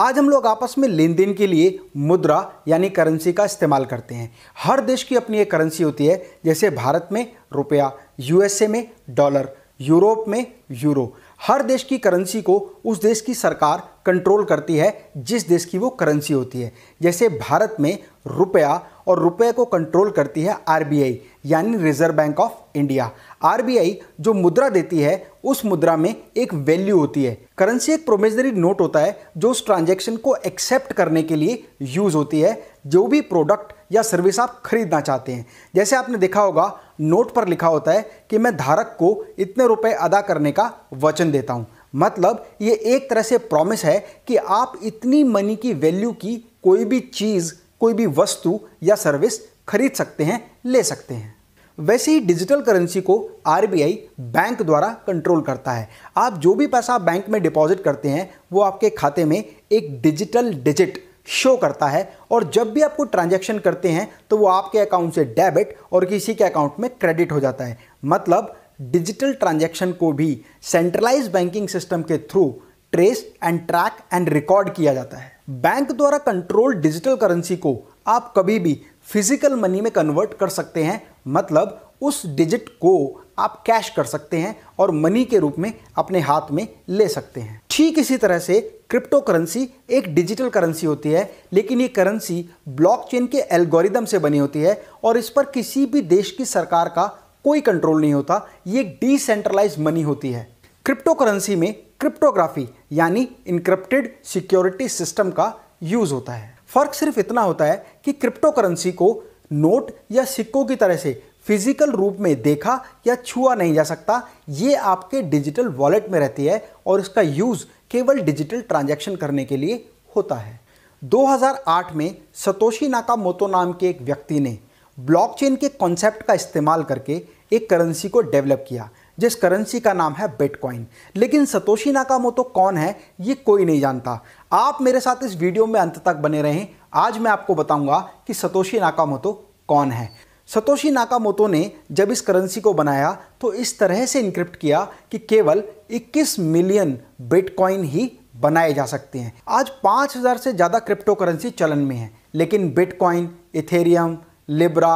आज हम लोग आपस में लेन देन के लिए मुद्रा यानी करेंसी का इस्तेमाल करते हैं हर देश की अपनी एक करेंसी होती है जैसे भारत में रुपया यूएसए में डॉलर यूरोप में यूरो हर देश की करेंसी को उस देश की सरकार कंट्रोल करती है जिस देश की वो करेंसी होती है जैसे भारत में रुपया और रुपये को कंट्रोल करती है आरबीआई यानी reserve bank of India RBI जो मुद्रा देती है उस मुद्रा में एक वैल्यू होती है करेंसी एक प्रोमेजरी नोट होता है जो उस ट्रांजेक्शन को एक्सेप्ट करने के लिए यूज़ होती है जो भी प्रोडक्ट या सर्विस आप खरीदना चाहते हैं जैसे आपने देखा होगा नोट पर लिखा होता है कि मैं धारक को इतने रुपए अदा करने का वचन देता हूँ मतलब ये एक तरह से प्रॉमिस है कि आप इतनी मनी की वैल्यू की कोई भी चीज़ कोई भी वस्तु या सर्विस खरीद सकते हैं ले सकते हैं वैसे ही डिजिटल करेंसी को आर बैंक द्वारा कंट्रोल करता है आप जो भी पैसा बैंक में डिपॉजिट करते हैं वो आपके खाते में एक डिजिटल डिजिट शो करता है और जब भी आपको ट्रांजैक्शन करते हैं तो वो आपके अकाउंट से डेबिट और किसी के अकाउंट में क्रेडिट हो जाता है मतलब डिजिटल ट्रांजैक्शन को भी सेंट्रलाइज बैंकिंग सिस्टम के through trace and track and record किया जाता है बैंक द्वारा कंट्रोल डिजिटल करेंसी को आप कभी भी फिजिकल मनी में कन्वर्ट कर सकते हैं मतलब उस डिजिट को आप कैश कर सकते हैं और मनी के रूप में अपने हाथ में ले सकते हैं ठीक इसी तरह से क्रिप्टो करेंसी एक डिजिटल करेंसी होती है लेकिन ये करेंसी ब्लॉकचेन के एल्गोरिदम से बनी होती है और इस पर किसी भी देश की सरकार का कोई कंट्रोल नहीं होता ये डिसेंट्रलाइज मनी होती है क्रिप्टो करेंसी में क्रिप्टोग्राफी यानी इनक्रिप्टेड सिक्योरिटी सिस्टम का यूज होता है फर्क सिर्फ इतना होता है कि क्रिप्टो करेंसी को नोट या सिक्कों की तरह से फिजिकल रूप में देखा या छुआ नहीं जा सकता ये आपके डिजिटल वॉलेट में रहती है और इसका यूज़ केवल डिजिटल ट्रांजेक्शन करने के लिए होता है 2008 में सतोशी मोतो नाम के एक व्यक्ति ने ब्लॉकचेन के कॉन्सेप्ट का इस्तेमाल करके एक करेंसी को डेवलप किया जिस करेंसी का नाम है बिटकॉइन लेकिन सतोशी नाकामोतो कौन है ये कोई नहीं जानता आप मेरे साथ इस वीडियो में अंत तक बने रहें आज मैं आपको बताऊंगा कि सतोशी नाकामोतो कौन है सतोशी नाकामोतो ने जब इस करेंसी को बनाया तो इस तरह से इनक्रिप्ट किया कि केवल 21 मिलियन बिटकॉइन ही बनाए जा सकते हैं आज 5000 से ज़्यादा क्रिप्टो करेंसी चलन में है लेकिन बिटकॉइन इथेरियम लिब्रा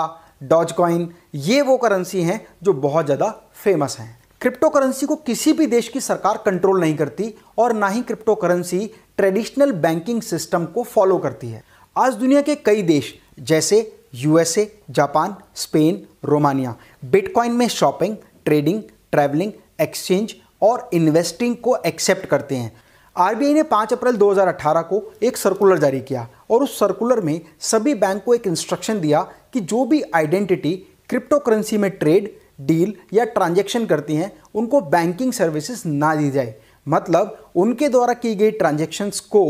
डॉजकॉइन ये वो करेंसी हैं जो बहुत ज़्यादा फेमस हैं क्रिप्टो करेंसी को किसी भी देश की सरकार कंट्रोल नहीं करती और ना ही cryptocurrency traditional banking system को फॉलो करती है आज दुनिया के कई देश जैसे USA Japan Spain Romania bitcoin में शॉपिंग ट्रेडिंग ट्रैवलिंग एक्सचेंज और इन्वेस्टिंग को एक्सेप्ट करते हैं आरबीआई ने 5 अप्रैल 2018 को एक सर्कुलर जारी किया और उस सर्कुलर में सभी बैंक को एक इंस्ट्रक्शन दिया कि जो भी आइडेंटिटी क्रिप्टो करेंसी में ट्रेड डील या ट्रांजेक्शन करती हैं उनको बैंकिंग सर्विसेज ना दी जाए मतलब उनके द्वारा की गई ट्रांजेक्शन्स को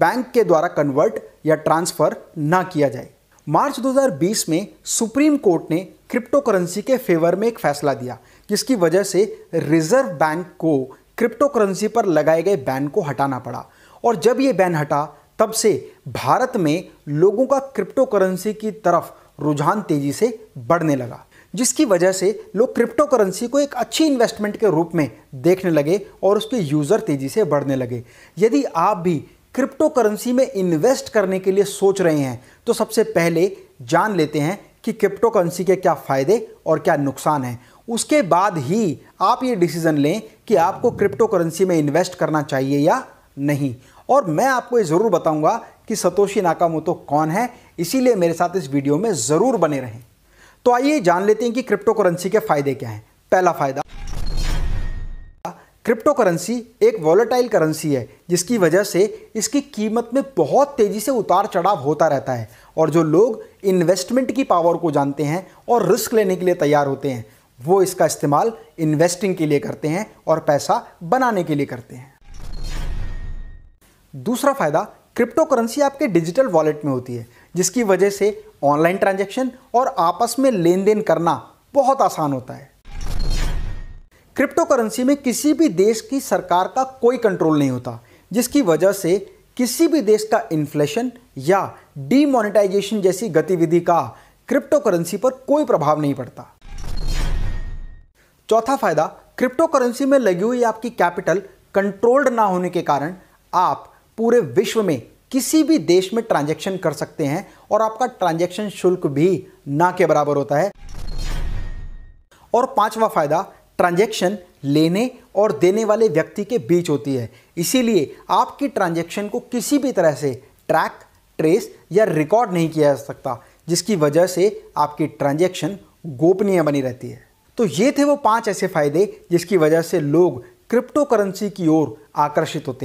बैंक के द्वारा कन्वर्ट या ट्रांसफ़र ना किया जाए मार्च 2020 में सुप्रीम कोर्ट ने क्रिप्टो करेंसी के फेवर में एक फैसला दिया जिसकी वजह से रिजर्व बैंक को क्रिप्टो करेंसी पर लगाए गए बैन को हटाना पड़ा और जब ये बैन हटा तब से भारत में लोगों का क्रिप्टो करेंसी की तरफ रुझान तेजी से बढ़ने लगा जिसकी वजह से लोग क्रिप्टो करेंसी को एक अच्छी इन्वेस्टमेंट के रूप में देखने लगे और उसके यूज़र तेज़ी से बढ़ने लगे यदि आप भी क्रिप्टो करेंसी में इन्वेस्ट करने के लिए सोच रहे हैं तो सबसे पहले जान लेते हैं कि क्रिप्टो करेंसी के क्या फ़ायदे और क्या नुकसान हैं उसके बाद ही आप ये डिसीज़न लें कि आपको क्रिप्टो करेंसी में इन्वेस्ट करना चाहिए या नहीं और मैं आपको ये ज़रूर बताऊंगा कि सतोशी नाकामोतो कौन है इसीलिए मेरे साथ इस वीडियो में ज़रूर बने रहें तो आइए जान लेते हैं कि क्रिप्टो करेंसी के फ़ायदे क्या हैं पहला फ़ायदा क्रिप्टो करेंसी एक वॉलेटाइल करेंसी है जिसकी वजह से इसकी कीमत में बहुत तेज़ी से उतार चढ़ाव होता रहता है और जो लोग इन्वेस्टमेंट की पावर को जानते हैं और रिस्क लेने के लिए तैयार होते हैं वो इसका इस्तेमाल इन्वेस्टिंग के लिए करते हैं और पैसा बनाने के लिए करते हैं दूसरा फ़ायदा क्रिप्टो करेंसी आपके डिजिटल वॉलेट में होती है जिसकी वजह से ऑनलाइन ट्रांजेक्शन और आपस में लेन देन करना बहुत आसान होता है क्रिप्टो करेंसी में किसी भी देश की सरकार का कोई कंट्रोल नहीं होता जिसकी वजह से किसी भी देश का इन्फ्लेशन या डीमोनेटाइजेशन जैसी गतिविधि का क्रिप्टो करेंसी पर कोई प्रभाव नहीं पड़ता चौथा फायदा क्रिप्टो करेंसी में लगी हुई आपकी कैपिटल कंट्रोल्ड ना होने के कारण आप पूरे विश्व में किसी भी देश में ट्रांजेक्शन कर सकते हैं और आपका ट्रांजेक्शन शुल्क भी ना के बराबर होता है और पांचवा फायदा ट्रांजेक्शन लेने और देने वाले व्यक्ति के बीच होती है इसीलिए आपकी ट्रांजेक्शन को किसी भी तरह से ट्रैक ट्रेस या रिकॉर्ड नहीं किया जा सकता जिसकी वजह से आपकी ट्रांजेक्शन गोपनीय बनी रहती है तो ये थे वो पांच ऐसे फायदे जिसकी वजह से लोग क्रिप्टो करेंसी की ओर आकर्षित होते हैं